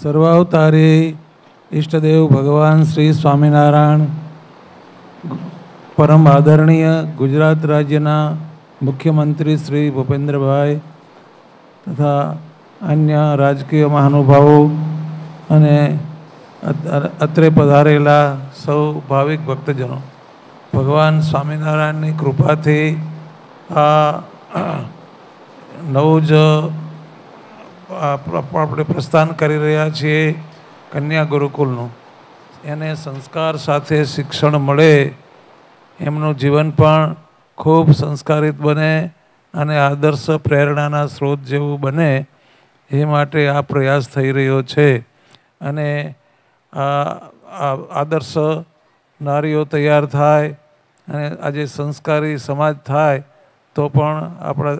સર્વાવતારી ઈષ્ટદેવ ભગવાન શ્રી સ્વામિનારાયણ પરમ આદરણીય ગુજરાત રાજ્યના મુખ્યમંત્રી શ્રી ભૂપેન્દ્રભાઈ તથા અન્ય રાજકીય મહાનુભાવો અને અત્રે પધારેલા સૌ ભાવિક ભક્તજનો ભગવાન સ્વામિનારાયણની કૃપાથી આ નવ જ આપણે પ્રસ્થાન કરી રહ્યા છીએ કન્યા ગુરુકુળનું એને સંસ્કાર સાથે શિક્ષણ મળે એમનું જીવન પણ ખૂબ સંસ્કારિત બને અને આદર્શ પ્રેરણાના સ્ત્રોત જેવું બને એ માટે આ પ્રયાસ થઈ રહ્યો છે અને આ આદર્શ નારીઓ તૈયાર થાય અને આજે સંસ્કારી સમાજ થાય તો પણ આપણા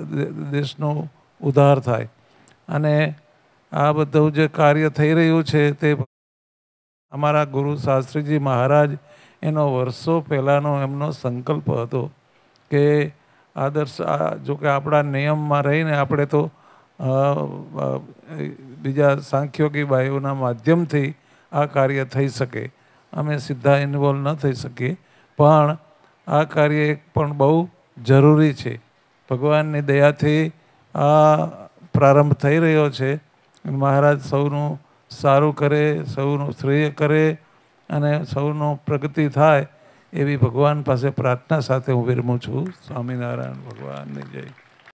દેશનું ઉદ્ધાર થાય અને આ બધું જે કાર્ય થઈ રહ્યું છે તે અમારા ગુરુ શાસ્ત્રીજી મહારાજ એનો વર્ષો પહેલાંનો એમનો સંકલ્પ હતો કે આદર્શ જો કે આપણા નિયમમાં રહીને આપણે તો બીજા સાંખ્યોગી બાયોના માધ્યમથી આ કાર્ય થઈ શકે અમે સીધા ઇન્વોલ્વ ન થઈ શકીએ પણ આ કાર્ય પણ બહુ જરૂરી છે ભગવાનની દયાથી આ પ્રારંભ થઈ રહ્યો છે મહારાજ સૌનું સારું કરે સૌનું શ્રેય કરે અને સૌનું પ્રગતિ થાય એવી ભગવાન પાસે પ્રાર્થના સાથે હું વિરમું છું સ્વામિનારાયણ ભગવાનની જય